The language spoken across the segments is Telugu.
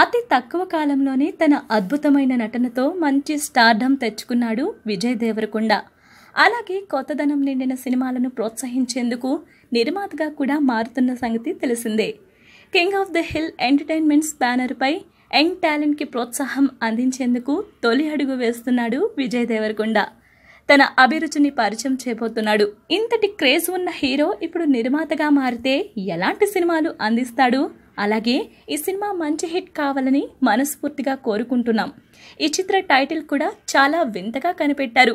అతి తక్కువ కాలంలోనే తన అద్భుతమైన నటనతో మంచి స్టార్డమ్ తెచ్చుకున్నాడు విజయ్ దేవరకొండ అలాగే కొత్తదనం నిండిన సినిమాలను ప్రోత్సహించేందుకు నిర్మాతగా కూడా మారుతున్న సంగతి తెలిసిందే King of the Hill Entertainments బ్యానర్పై యంగ్ టాలెంట్కి ప్రోత్సాహం అందించేందుకు తొలి అడుగు వేస్తున్నాడు విజయ్ దేవరకొండ తన అభిరుచిని పరిచయం చేయబోతున్నాడు ఇంతటి క్రేజ్ ఉన్న హీరో ఇప్పుడు నిర్మాతగా మారితే ఎలాంటి సినిమాలు అందిస్తాడు అలాగే ఈ సినిమా మంచి హిట్ కావాలని మనస్ఫూర్తిగా కోరుకుంటున్నాం ఈ చిత్ర టైటిల్ కూడా చాలా వింతగా కనిపెట్టారు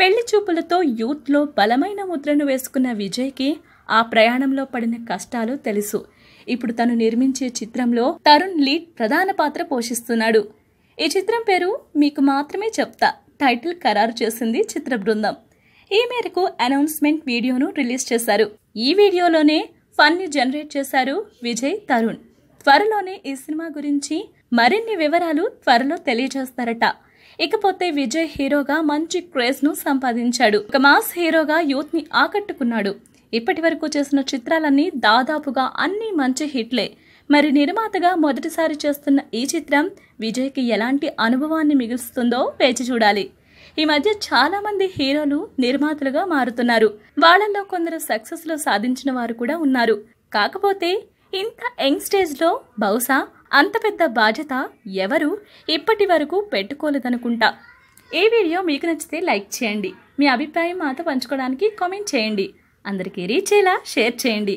పెళ్లి చూపులతో యూత్లో బలమైన ముద్రను వేసుకున్న విజయ్కి ఆ ప్రయాణంలో పడిన కష్టాలు తెలుసు ఇప్పుడు తను నిర్మించే చిత్రంలో తరుణ్ లీడ్ ప్రధాన పాత్ర పోషిస్తున్నాడు ఈ చిత్రం పేరు మీకు మాత్రమే చెప్తా టైటిల్ ఖరారు చేసింది చిత్ర బృందం ఈ మేరకు అనౌన్స్మెంట్ వీడియోను రిలీజ్ చేశారు ఈ వీడియోలోనే ఫన్ని జనరేట్ చేశారు విజయ్ తరుణ్ త్వరలోనే ఈ సినిమా గురించి మరిన్ని వివరాలు త్వరలో తెలియజేస్తారట ఇకపోతే విజయ్ హీరోగా మంచి క్రేజ్ను సంపాదించాడు ఒక మాస్ హీరోగా యూత్ని ఆకట్టుకున్నాడు ఇప్పటి వరకు చేసిన చిత్రాలన్నీ దాదాపుగా అన్ని మంచి హిట్లే మరి నిర్మాతగా మొదటిసారి చేస్తున్న ఈ చిత్రం విజయ్కి ఎలాంటి అనుభవాన్ని మిగులుస్తుందో వేచి చూడాలి ఈ మధ్య చాలా మంది హీరోలు నిర్మాతలుగా మారుతున్నారు వాళ్ళల్లో కొందరు లో సాధించిన వారు కూడా ఉన్నారు కాకపోతే ఇంత యంగ్ స్టేజ్లో బహుశా అంత పెద్ద బాధ్యత ఎవరు ఇప్పటి వరకు పెట్టుకోలేదనుకుంటా ఈ వీడియో మీకు నచ్చితే లైక్ చేయండి మీ అభిప్రాయం మాతో పంచుకోవడానికి కామెంట్ చేయండి అందరికీ రీచ్ షేర్ చేయండి